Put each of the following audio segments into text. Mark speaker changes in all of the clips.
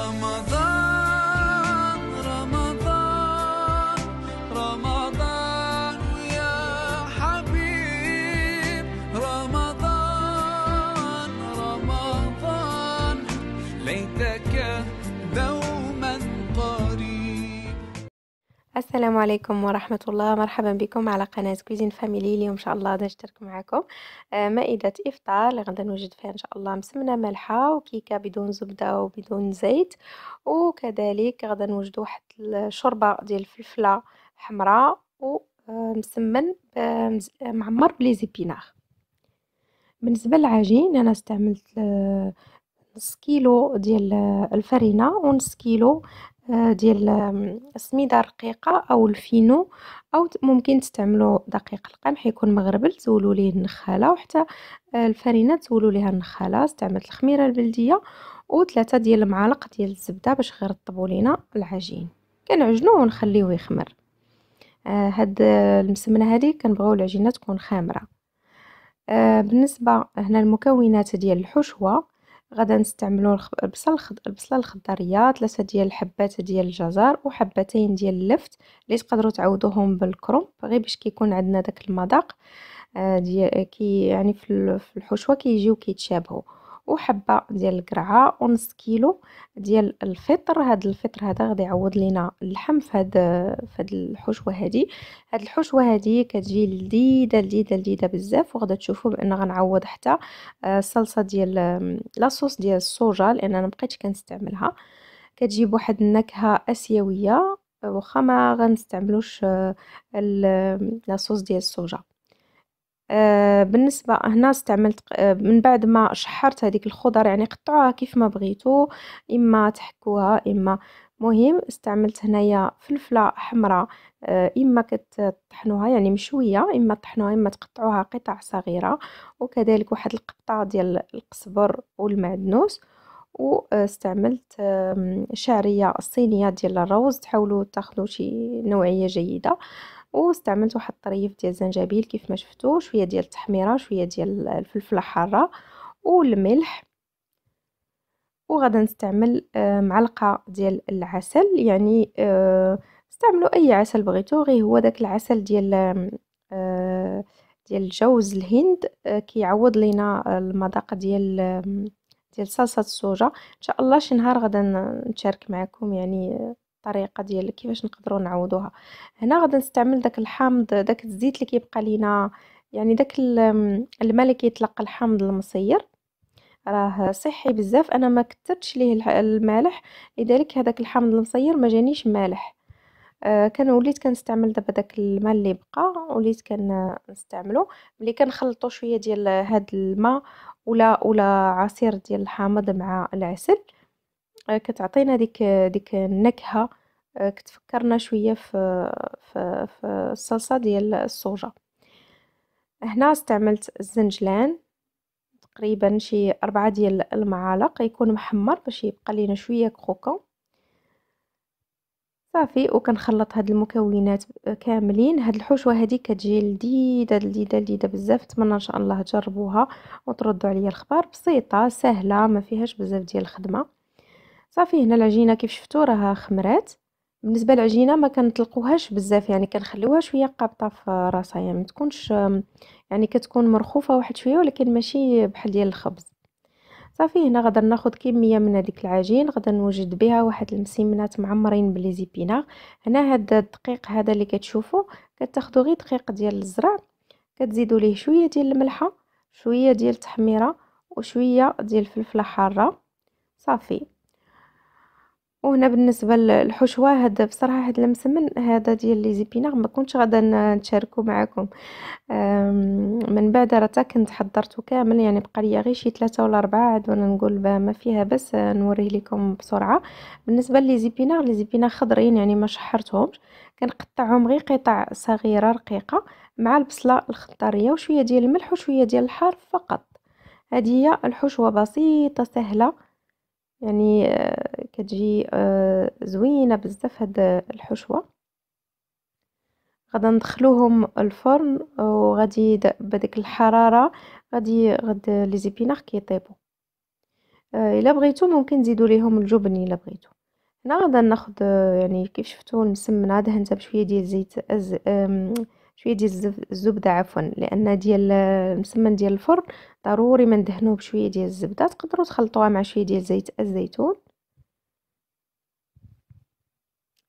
Speaker 1: Ramadan السلام عليكم ورحمة الله مرحبا بكم على قناة كويزين فاميلي اليوم إن شاء الله غادي نشترك معكم آه، مائدة إفطار اللي غادي نوجد فيها إن شاء الله مسمنة مالحة وكيكة بدون زبدة وبدون زيت وكذلك غادي نوجد واحد الشوربة ديال الفلفلة حمراء ومسمن آه، معمر بلي بالنسبة للعجين أنا استعملت آه، نص كيلو ديال الفرينه ونص كيلو آه، ديال السميده الرقيقه او الفينو او ممكن تستعملوا دقيق القمح يكون مغربل تزولوا ليه النخاله وحتى آه، الفرينه تزولوا ليها النخاله استعملت الخميره البلديه وثلاثه ديال المعالق ديال الزبده باش غير طبوا لينا العجين كنعجنوه ونخليوه يخمر آه، هاد المسمنه هذه كنبغيو العجينه تكون خامره بالنسبه هنا المكونات ديال الحشوه غدا نستعملو البصله البصله الخضريه ثلاثه ديال الحبات ديال الجزر وحبتين ديال اللفت اللي تقدروا تعوضوهم بالكروم غير باش كيكون عندنا داك المذاق آه، ديال كي يعني في الحشوه كيجيو كيتشابهوا وحبه ديال القرعه ونص كيلو ديال الفطر هذا الفطر هذا غادي يعوض لينا اللحم في هذا في هذه الحشوه هذه هاد الحشوه هذه كتجي لذيذه لذيذه لذيذه بزاف وغادي تشوفوا بان غنعوض حتى الصلصه آه، ديال لاصوص ديال الصوجا لان انا مبقيتش كنستعملها كتجيب واحد النكهه اسيويه آه، واخا ما غنستعملوش آه، لاصوص ديال الصوجه آه، بالنسبه هنا استعملت آه، من بعد ما شحرت هذيك الخضر يعني قطعوها كيف ما بغيتو اما تحكوها اما مهم استعملت هنايا فلفله حمراء آه، اما كتطحنوها يعني مشويه اما تطحنوها اما تقطعوها قطع صغيره وكذلك واحد القطعه ديال القزبر والمعدنوس واستعملت شعريه صينيه ديال الروز تحاولوا تاخذوا شي نوعيه جيده واستعملت واحد الطريف ديال الزنجبيل كيف ما شفتوا شويه ديال التحميره شويه ديال الفلفله حاره والملح وغادي نستعمل آه، معلقه ديال العسل يعني آه، استعملوا اي عسل بغيتو غير هو داك العسل ديال آه، ديال جوز الهند كيعوض لينا المذاق ديال ديال صلصه السوجه ان شاء الله شي نهار غادا نشارك معكم يعني الطريقه ديال كيفاش نقدروا نعوضوها هنا غادي نستعمل داك الحامض داك الزيت اللي كيبقى لينا يعني داك الماء اللي كيتلقى الحامض المصير راه صحي بزاف انا ما كثرتش ليه المالح لذلك هذاك الحامض المصير ما جانيش مالح آه كان وليت كنستعمل دابا داك الماء اللي بقى وليت كنستعملو ملي كنخلطو شويه ديال هاد الماء ولا ولا عصير ديال الحامض مع العسل آه، كتعطينا ديك ديك النكهه آه، كتفكرنا شويه في في, في الصلصه ديال الصوجه هنا استعملت الزنجلان تقريبا شي أربعة ديال المعالق يكون محمر باش يبقى لينا شويه كروكون صافي وكنخلط هاد المكونات كاملين هاد الحشوه هادي كتجي لذيذه لذيذه لذيذه بزاف نتمنى ان شاء الله تجربوها وتردوا عليا الخبر بسيطه سهله ما فيهاش بزاف ديال الخدمه صافي هنا العجينه كيف شفتوا راها خمرات بالنسبه للعجينه ما كنطلقوهاش بزاف يعني كنخليوها شويه قابطه في راسها يعني ما تكونش يعني كتكون مرخوفه واحد شويه ولكن ماشي بحال ديال الخبز صافي هنا غادر ناخذ كميه من هذيك العجين غادر نوجد بها واحد المسيمنات معمرين بالليزيبينا هنا هذا الدقيق هذا اللي كتشوفوا كتاخذوا غير دقيق ديال الزرع كتزيدوا ليه شويه ديال الملحه شويه ديال التحميره وشويه ديال الفلفله حاره صافي وهنا بالنسبه للحشوه هذا بصراحه هذا المسمن هذا ديال لي زيبينار ما كنتش غادا نشاركو معكم من بعد راه كنت حضرته كامل يعني بقى لي غير شي ثلاثة ولا أربعة عاد وانا نقول ما فيها بس آه، نوريه لكم بسرعه بالنسبه لي زيبينار لي زيبينار خضرين يعني ما شحرتهمش كنقطعهم غير قطع صغيره رقيقه مع البصله الخضريه وشويه ديال الملح وشويه ديال الحار فقط هذه هي الحشوه بسيطه سهله يعني آه، كتجي آه، زوينه بزاف هاد آه، الحشوه غادا ندخلوهم الفرن وغادي بداك الحراره غادي غد لي زيبينار كيطيبوا الا بغيتو ممكن تزيدوا ليهم الجبن الا بغيتو هنا غادا ناخذ يعني كيف شفتوا المسمن عاد دهنتها بشويه ديال زيت أز... شويه ديال الزبده عفوا لان ديال المسمن ديال الفرن ضروري ما ندهنوه بشويه ديال الزبده تقدروا تخلطوها مع شويه ديال زيت الزيتون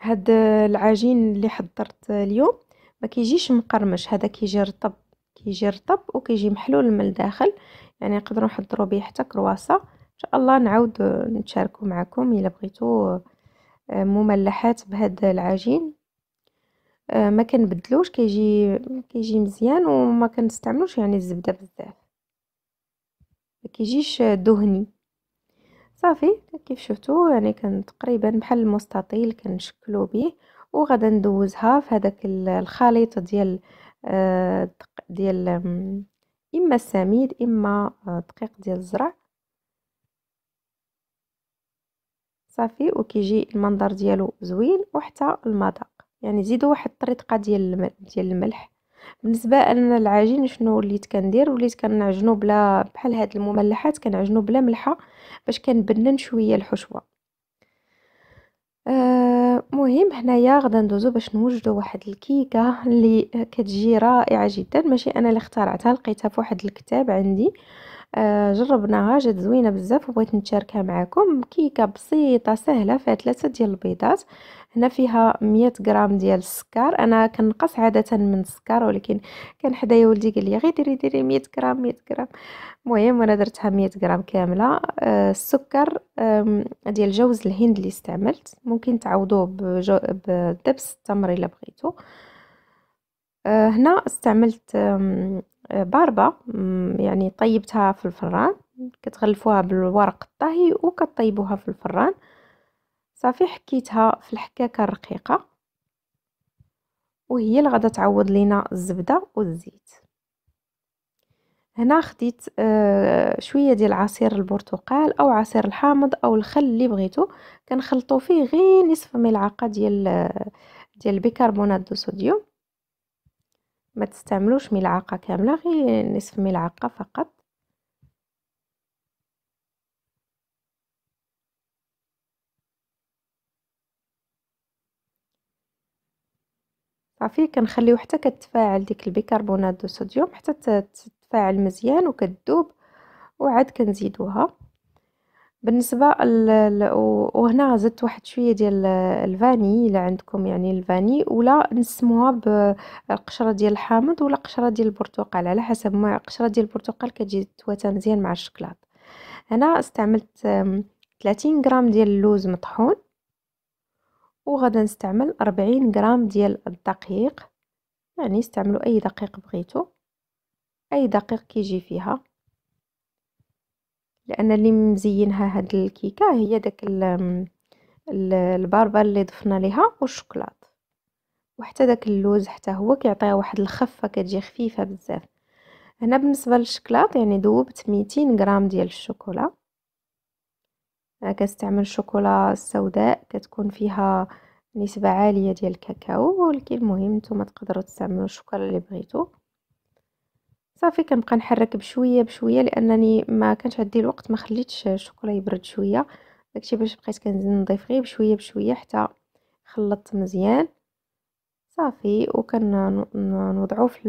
Speaker 1: هاد العجين اللي حضرت اليوم ما كيجيش مقرمش هذا كيجي رطب كيجي رطب وكيجي محلول من الداخل يعني نقدروا نحضروا به حتى كرواسه ان شاء الله نعاود نتشاركوا معكم الا بغيتوا آه، مملحات بهذا العجين آه، ما كنبدلوش كيجي كيجي مزيان وما كنستعملوش يعني الزبده بزاف ما كيجيش دهني صافي كيف شفتوا يعني كان تقريبا بحال المستطيل كنشكلو به وغادا ندوزها في هذاك الخليط ديال آه، ديال اما السميد اما آه، دقيق ديال الزرع صافي وكيجي المنظر ديالو زوين وحتى المذاق يعني زيدوا واحد الطريقه ديال ديال الملح بالنسبه انا العجين شنو وليت كندير وليت كنعجنو بلا بحال هاد المملحات كنعجنو بلا ملحه باش كنبنن شويه الحشوه أه مهم هنايا غدا ندوزو باش نوجدو واحد الكيكه اللي كتجي رائعه جدا ماشي انا اللي اخترعتها لقيتها في واحد الكتاب عندي آه، جربناها جات زوينه بزاف وبغيت نشاركها معكم كيكه بسيطه سهله فيها ثلاثه ديال البيضات هنا فيها 100 غرام ديال السكر انا كنقص عاده من السكر ولكن كان حدايا ولدي قال لي غير ديري ديري 100 غرام 100 غرام المهم انا درتها 100 غرام كامله آه، السكر ديال جوز الهند اللي استعملت ممكن تعوضوه بدبس التمر الا بغيتو آه، هنا استعملت باربا يعني طيبتها في الفران كتغلفوها بالورق الطهي وكطيبوها في الفران صافي حكيتها في الحكاكه الرقيقه وهي اللي غادا تعوض لينا الزبده والزيت هنا خديت آه، شويه ديال عصير البرتقال او عصير الحامض او الخل اللي بغيتو كنخلطو فيه غير نصف ملعقه ديال آه، ديال بيكربونات دو صوديوم ما تستعملوش ملعقه كامله غير نصف ملعقه فقط صافي كنخليو حتى كتفاعل ديك البيكربونات دو صوديوم حتى تتفاعل مزيان وكتذوب وعاد كنزيدوها بالنسبة ال وهنا زدت واحد شوية ديال الفاني الا عندكم يعني الفاني ولا نسموها بقشرة ديال الحامض ولا قشرة ديال البرتقال على حسب ما قشرة ديال البرتقال كتجي تواتها مزيان مع الشكلاط هنا استعملت 30 غرام ديال اللوز مطحون وغدا نستعمل 40 غرام ديال الدقيق يعني استعملوا اي دقيق بغيتو اي دقيق كيجي فيها لان اللي مزينها هاد الكيكه هي داك الباربه اللي ضفنا ليها والشوكولاط وحتى داك اللوز حتى هو كيعطيها واحد الخفه كتجي خفيفه بزاف هنا بالنسبه للشكلاط يعني ذوبت 200 غرام ديال الشوكولا آه، كنستعمل الشوكولا السوداء كتكون فيها نسبه عاليه ديال الكاكاو ولكن المهم نتوما تقدروا تستعملوا الشوكولا اللي بغيتو صافي كنبقى نحرك بشويه بشويه لانني ما كانش عندي الوقت ما خليتش الشوكولا يبرد شويه داكشي باش بقيت كنزيد نضيف غير بشويه بشويه حتى خلطت مزيان صافي وكنوضعو في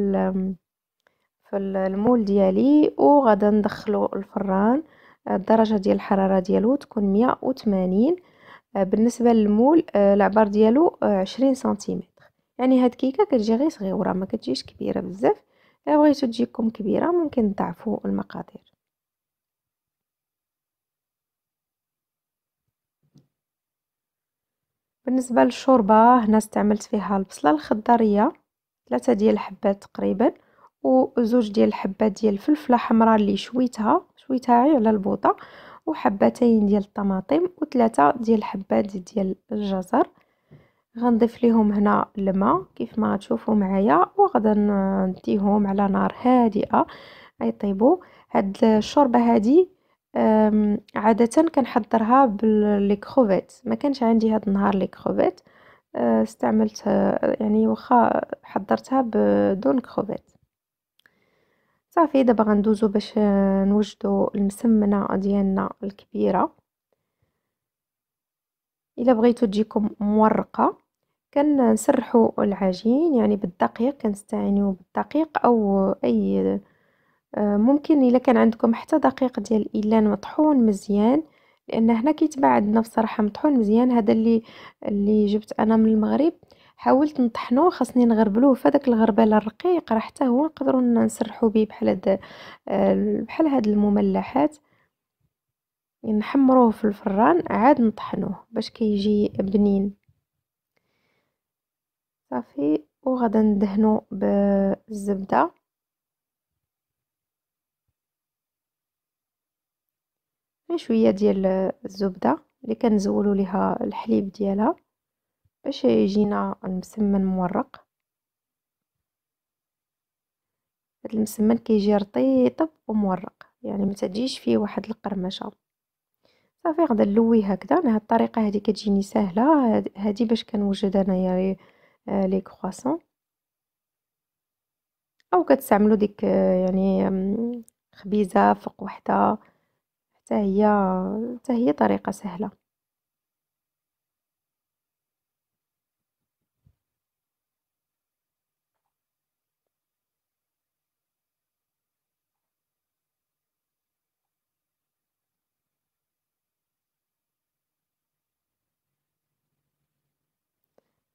Speaker 1: في المول ديالي وغادا ندخلو الفران الدرجه ديال الحراره ديالو تكون 180 بالنسبه للمول العبار ديالو 20 سنتيمتر يعني هاد الكيكه كتجي غير صغيره ما كتجيش كبيره بزاف الا بغيتو تجيكم كبيره ممكن تضعفوا المقادير بالنسبه للشوربه هنا استعملت فيها البصله الخضريه ثلاثه ديال الحبات تقريبا وزوج ديال الحبات ديال الفلفله حمراء اللي شويتها شويتها غير على البوطه وحبتين ديال الطماطم وثلاثه ديال الحبات ديال الجزر غنضيف ليهم هنا الماء كيف ما تشوفوا معايا وغدا نديهم على نار هادئه يطيبوا هاد الشوربه هادي عاده كنحضرها باللي كروفيت ما كانش عندي هاد النهار لي كروفيت آه، استعملت يعني واخا حضرتها بدون كروفيت صافي دابا غندوزو باش نوجدو المسمنه ديالنا الكبيره الا بغيتو تجيكم مورقه كنسرحو العجين يعني بالدقيق كنستعينو بالدقيق او اي آه، ممكن الا كان عندكم حتى دقيق ديال الإيلان مطحون مزيان لان هنا كيتباع عندنا بصراحه مطحون مزيان هذا اللي اللي جبت انا من المغرب حاولت نطحنوه خاصني نغربلوه فداك الغربال الرقيق راه حتى هو نقدروا نسرحوا به بحال هاد آه، بحال هاد المملحات نحمروه في الفران عاد نطحنوه باش كيجي كي بنين صافي وغادي ندهنو بالزبده شويه ديال الزبده اللي كنزولو ليها الحليب ديالها باش يجينا المسمن مورق هاد المسمن كيجي رطيب ومورق يعني ما تجيش فيه واحد القرمشه صافي غدا نلويه هكذا انا هاد الطريقه هادي كتجيني سهله هادي باش كنوجد انايا لي آه، كرواسون او كتستعملوا ديك آه، يعني خبيزه فوق وحده حتى هي حتى هي طريقه سهله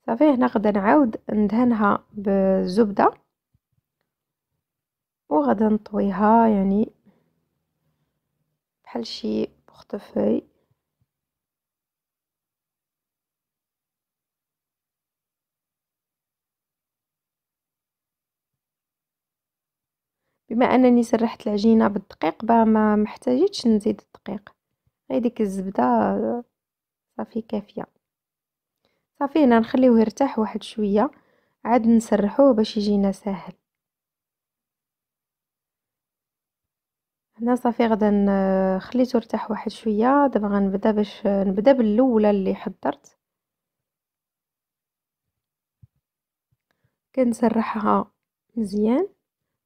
Speaker 1: صافي هنا غدا نعاود ندهنها بالزبده وغدا نطويها يعني بحال شي بورتفوي بما انني سرحت العجينه بالدقيق بقى ما محتاجتش نزيد الدقيق هذيك الزبده صافي كافيه صافي هنا نخليوه يرتاح واحد شويه عاد نسرحوه باش يجينا ساهل هنا صافي غدا خليته يرتاح واحد شويه دابا غنبدا باش نبدا بالاولى اللي حضرت كنسرحها مزيان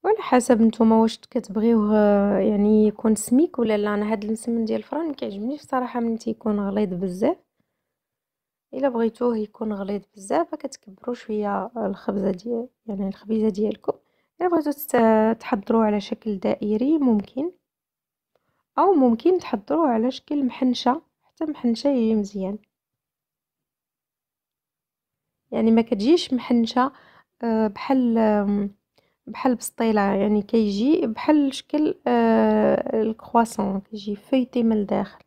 Speaker 1: وعلى حسب نتوما واش كتبغيوه يعني يكون سميك ولا لا انا هاد المسمن ديال الفران كيعجبنيش صراحه ملي تيكون غليظ بزاف الا بغيتوه يكون غليظ بزاف فكتكبروا شويه الخبزه ديال يعني الخبيزه ديالكم الا بغيتو تحضروه على شكل دائري ممكن او ممكن تحضروه على شكل محنشه حتى محنشه يجي مزيان يعني ما كتجيش محنشه آه، بحال بحال بسطيله يعني كيجي بحال شكل آه، الكرواسون كيجي فيتي من الداخل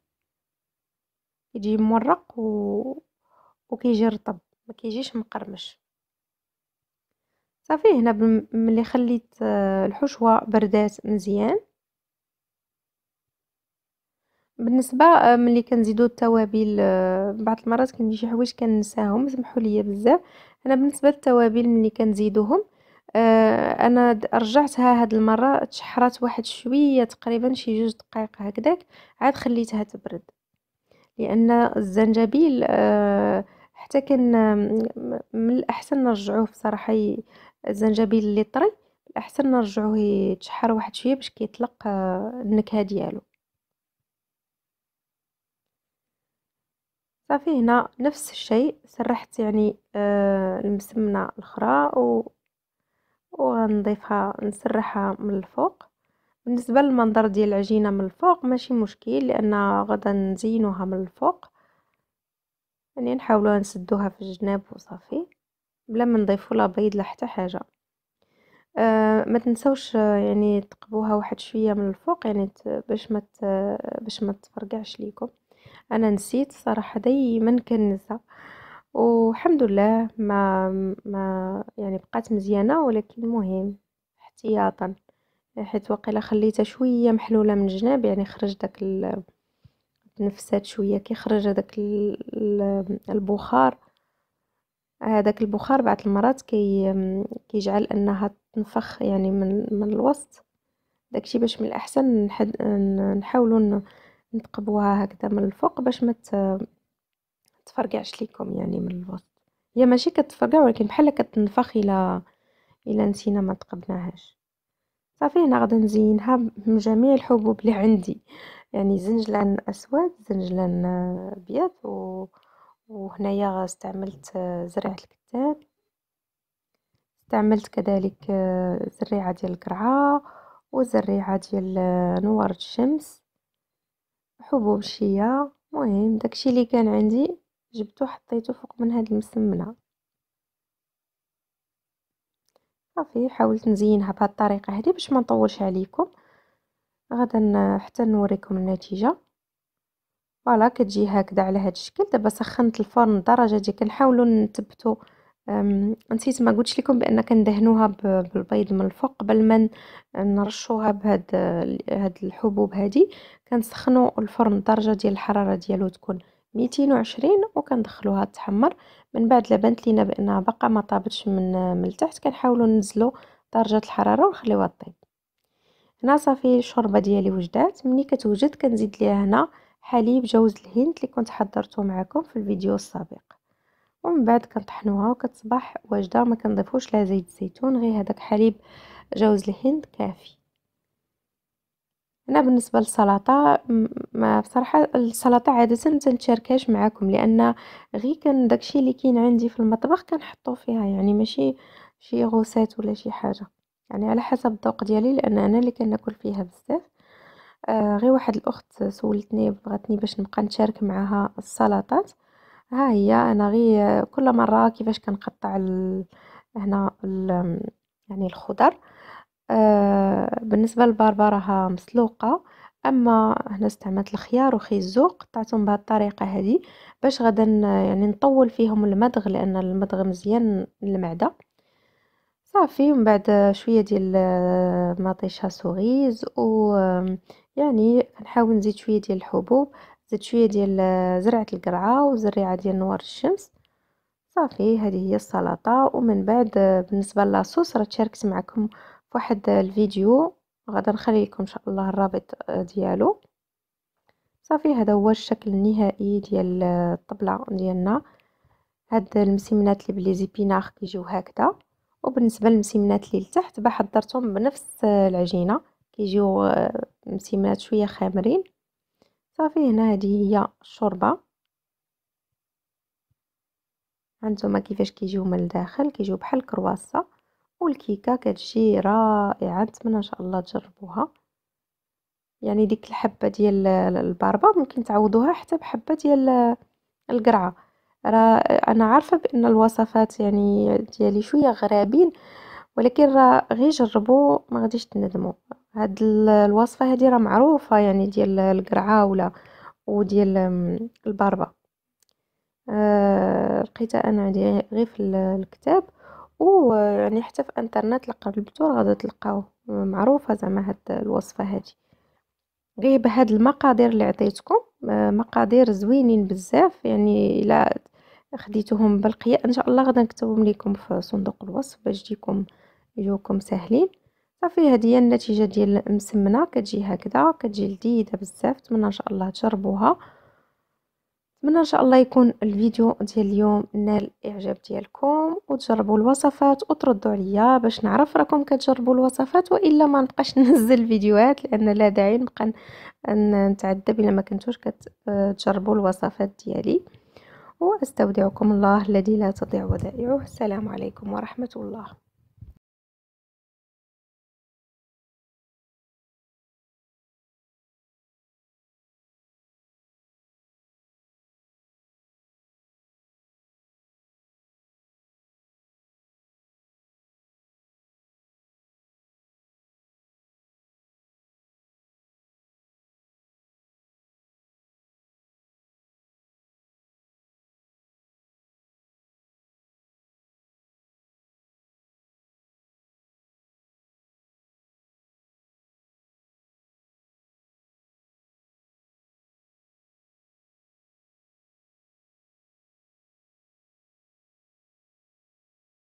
Speaker 1: يجي مورق و وكيجي رطب ما كيجيش مقرمش صافي هنا ملي خليت آه، الحشوه بردات مزيان بالنسبه آه، ملي كنزيدو التوابل آه، بعض المرات كندير شي حوايج كنساهم سمحوا لي بزاف انا بالنسبه للتوابل ملي كنزيدوهم انا رجعتها هاد المره تشحرات واحد شويه تقريبا شي جوج دقائق هكذاك عاد خليتها تبرد لان الزنجبيل آه حتى كان من الاحسن نرجعوه بصراحه الزنجبيل اللي طري الاحسن نرجعوه يتشحر واحد شويه باش كيطلق آه، النكهه ديالو صافي هنا نفس الشيء سرحت يعني آه المسمنه الاخرى و وغنضيفها نسرحها من الفوق بالنسبه للمنظر ديال العجينه من الفوق ماشي مشكل لان غدا نزينوها من الفوق يعني نحاولوا نسدوها في الجناب وصافي بلا ما نضيفوا لا بيض لا حتى حاجه آه ما تنسوش آه، يعني تقبوها واحد شويه من الفوق يعني باش ما باش ما تفرقعش ليكم انا نسيت صراحه دايما كننسى والحمد لله ما ما يعني بقات مزيانه ولكن مهم احتياطا حيت وقيلا خليتها شويه محلوله من الجناب يعني خرج داك تنفسات شويه كيخرج هذاك البخار هذاك البخار بعض المرات كي كيجعل انها تنفخ يعني من من الوسط داكشي باش من الاحسن نحاولوا نتقبوها هكذا من الفوق باش ما تفرقعش ليكم يعني من الوسط هي ماشي كتفرقع ولكن بحال كتنفخ الى الى نسينا ما تقبناهاش صافي هنا غادي نزينها من جميع الحبوب اللي عندي يعني زنجلان اسود زنجلان ابيض وهنايا استعملت زريعه الكتان استعملت كذلك زريعه ديال القرعه وزريعه ديال نوار الشمس حبوب شيا مهم داكشي اللي كان عندي جبته حطيته فوق من هاد المسمنه صافي حاولت نزينها بهاد الطريقه هادي باش ما نطولش عليكم غدا حتى نوريكم النتيجه فوالا كتجي هكذا على هذا الشكل دابا سخنت الفرن الدرجه دي كنحاولوا نثبتوا نسيت ما قلتش لكم بان كندهنوها بالبيض من الفوق قبل ما نرشوها بهاد هاد الحبوب هادي كنسخنوا الفرن الدرجه ديال الحراره ديالو تكون 220 وكندخلوها تحمر من بعد لبنت لينا بانها باقا ما طابتش من من التحت كنحاولوا ننزلوا درجه الحراره ونخليوها طيب هنا صافي الشوربه ديالي وجدات ملي كتوجد كنزيد ليها هنا حليب جوز الهند اللي كنت حضرته معكم في الفيديو السابق ومن بعد كنطحنوها وكتصبح واجده ما كنضيفوش لها زيت الزيتون غير هذاك حليب جوز الهند كافي هنا بالنسبه للسلطه ما بصراحه السلطه عاده ما تنشاركهاش معكم لان غير كان داكشي اللي كاين عندي في المطبخ كنحطو فيها يعني ماشي شي غوسات ولا شي حاجه يعني على حسب الذوق ديالي لان انا اللي كناكل فيها بزاف آه غير واحد الاخت سولتني بغاتني باش نبقى نشارك معاها السلطات ها هي انا غير كل مره كيفاش كنقطع ال... هنا ال... يعني الخضر آه بالنسبه للبربره راها مسلوقه اما هنا استعملت الخيار وخيزو قطعتهم بهذه الطريقه هذه باش غدا يعني نطول فيهم المدغ لان المدغ مزيان للمعده صافي ومن بعد شويه ديال آه، مطيشه سوغيز و يعني كنحاول نزيد شويه ديال الحبوب زدت شويه ديال آه، زرعه القرعه وزريعه ديال نوار الشمس صافي هذه هي السلطه ومن بعد آه، بالنسبه لاصوص راه تشاركت معكم واحد الفيديو غادي نخلي لكم ان شاء الله الرابط ديالو صافي هذا هو الشكل النهائي ديال الطبله ديالنا هاد المسمنات اللي بلي زيبيناخ كيجيو هكذا وبالنسبه للمسمنات اللي لتحت بحضرتهم بنفس آه، العجينه كيجيو آه، مسمنات شويه خامرين صافي هنا هذه هي الشوربه هانتوما كيفاش كيجيو من الداخل كيجيو بحال كرواسه والكيكه كتجي رائعه نتمنى ان شاء الله تجربوها يعني ديك الحبه ديال آه، الباربه ممكن تعوضوها حتى بحبه ديال القرعه راه انا عارفه بان الوصفات يعني ديالي شويه غرابين ولكن راه غير جربوا ما غاديش تندموا هاد الوصفه هادي راه معروفه يعني ديال ولا وديال لقيتها آه لقيتها انا عندي غير في الكتاب و يعني حتى في انترنت لقلبتو غادي غادا تلقاوه معروفه زعما هاد الوصفه هادي غير بهاد المقادير اللي عطيتكم آه، مقادير زوينين بزاف يعني الا خديتهم بالقياء ان شاء الله غدا نكتبهم لكم في صندوق الوصف باش يجيكم يجوكم ساهلين صافي هذه هي النتيجه ديال المسمنه كتجي هكذا كتجي لذيذه بزاف نتمنى ان شاء الله تجربوها نتمنى ان شاء الله يكون الفيديو ديال اليوم نال الاعجاب ديالكم وتجربوا الوصفات وتردوا عليا باش نعرف راكم كتجربوا الوصفات والا ما نبقاش ننزل الفيديوهات لان لا داعي نبقى نتعذب الا ما كنتوش كتجربوا الوصفات ديالي وأستودعكم الله الذي لا تضيع ودائعه السلام عليكم ورحمة الله